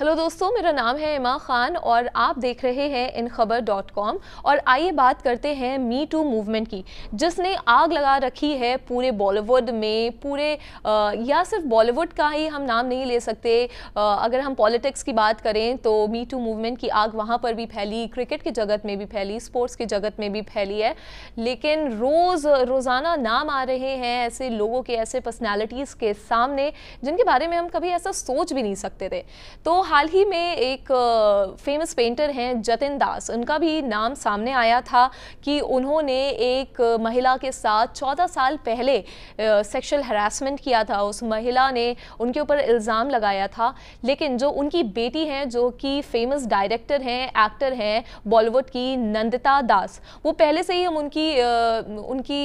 hello दोस्तों मेरा नाम है इमा खान और आप देख रहे हैं इन खबर डॉट कॉम और आइए बात करते हैं मी टू मूवमेंट की जिसने आग लगा रखी है पूरे बॉलीवुड में पूरे आ, या सिर्फ बॉलीवुड का ही हम नाम नहीं ले सकते आ, अगर हम पॉलिटिक्स की बात करें तो मी टू मूवमेंट की आग वहाँ पर भी फैली क्रिकेट की जगत में भी फैली स्पोर्ट्स की जगत में भी फैली है लेकिन रोज़ रोज़ाना नाम आ रहे हैं ऐसे लोगों के ऐसे पर्सनैलिटीज़ के सामने जिनके बारे में हम कभी ऐसा सोच भी नहीं सकते थे तो हाल ही में एक फेमस पेंटर हैं जतिन दास उनका भी नाम सामने आया था कि उन्होंने एक महिला के साथ 14 साल पहले सेक्सुअल हरासमेंट किया था उस महिला ने उनके ऊपर इल्ज़ाम लगाया था लेकिन जो उनकी बेटी हैं जो कि फेमस डायरेक्टर हैं एक्टर हैं बॉलीवुड की नंदिता दास वो पहले से ही हम उनकी उनकी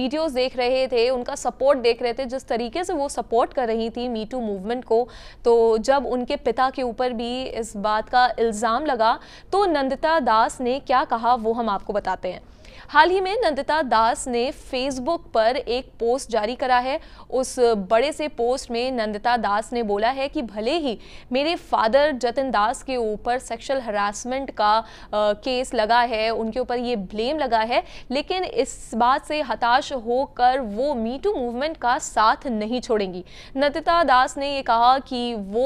वीडियोज़ देख रहे थे उनका सपोर्ट देख रहे थे जिस तरीके से वो सपोर्ट कर रही थी मीटू मूवमेंट को तो जब उनके पिता के ऊपर भी इस बात का इल्ज़ाम लगा तो नंदिता दास ने क्या कहा वो हम आपको बताते हैं हाल ही में नंदिता दास ने फेसबुक पर एक पोस्ट जारी करा है उस बड़े से पोस्ट में नंदिता दास ने बोला है कि भले ही मेरे फादर जतिन दास के ऊपर सेक्शुअल हरासमेंट का आ, केस लगा है उनके ऊपर ये ब्लेम लगा है लेकिन इस बात से हताश होकर वो मीटू मूवमेंट का साथ नहीं छोड़ेंगी नंदिता दास ने ये कहा कि वो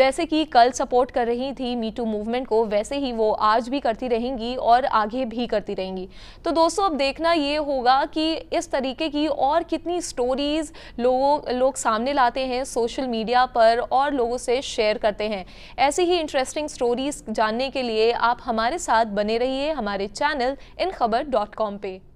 जैसे कि कल सपोर्ट कर रही थी मीटू मूवमेंट को वैसे ही वो आज भी करती रहेंगी और आगे भी करती रहेंगी तो दोस्तों अब देखना ये होगा कि इस तरीके की और कितनी स्टोरीज़ लोगों लोग सामने लाते हैं सोशल मीडिया पर और लोगों से शेयर करते हैं ऐसी ही इंटरेस्टिंग स्टोरीज़ जानने के लिए आप हमारे साथ बने रहिए हमारे चैनल इन खबर डॉट कॉम पर